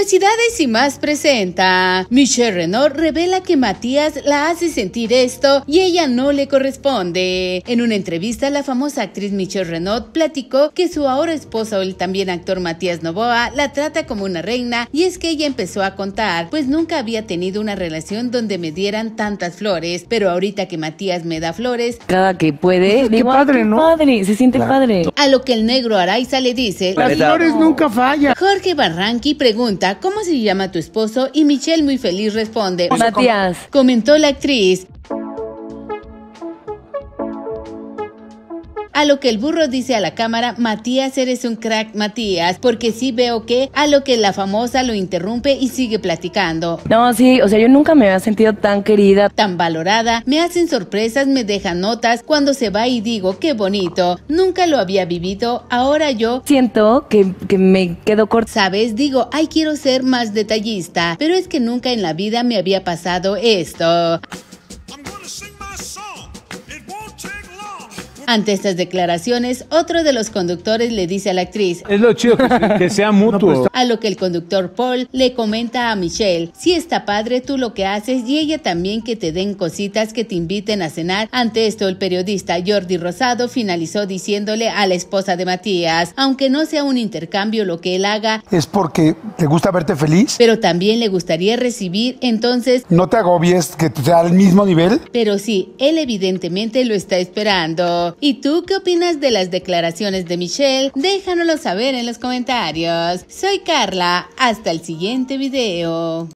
Curiosidades y más presenta. Michelle Renault revela que Matías la hace sentir esto y ella no le corresponde. En una entrevista, la famosa actriz Michelle Renault platicó que su ahora esposo, el también actor Matías Novoa, la trata como una reina y es que ella empezó a contar, pues nunca había tenido una relación donde me dieran tantas flores, pero ahorita que Matías me da flores, cada que puede, mi pues padre, ¿no? se siente padre. A lo que el negro Araiza le dice, las flores nunca fallan. Jorge Barranqui pregunta cómo se llama tu esposo y Michelle muy feliz responde, Matías, comentó la actriz. A lo que el burro dice a la cámara, Matías, eres un crack, Matías, porque sí veo que a lo que la famosa lo interrumpe y sigue platicando. No, sí, o sea, yo nunca me había sentido tan querida, tan valorada. Me hacen sorpresas, me dejan notas cuando se va y digo, qué bonito, nunca lo había vivido, ahora yo siento que, me quedo corta. Sabes, digo, ay, quiero ser más detallista, pero es que nunca en la vida me había pasado esto. Ante estas declaraciones, otro de los conductores le dice a la actriz, es lo chido que, sea mutuo. Pues, a lo que el conductor Paul le comenta a Michelle, si está padre tú lo que haces y ella también que te den cositas que te inviten a cenar. Ante esto, el periodista Jordi Rosado finalizó diciéndole a la esposa de Matías, aunque no sea un intercambio lo que él haga, es porque te gusta verte feliz. Pero también le gustaría recibir, entonces... No te agobies que sea al mismo nivel. Pero sí, él evidentemente lo está esperando. ¿Y tú qué opinas de las declaraciones de Michelle? Déjanoslo saber en los comentarios. Soy Carla, hasta el siguiente video.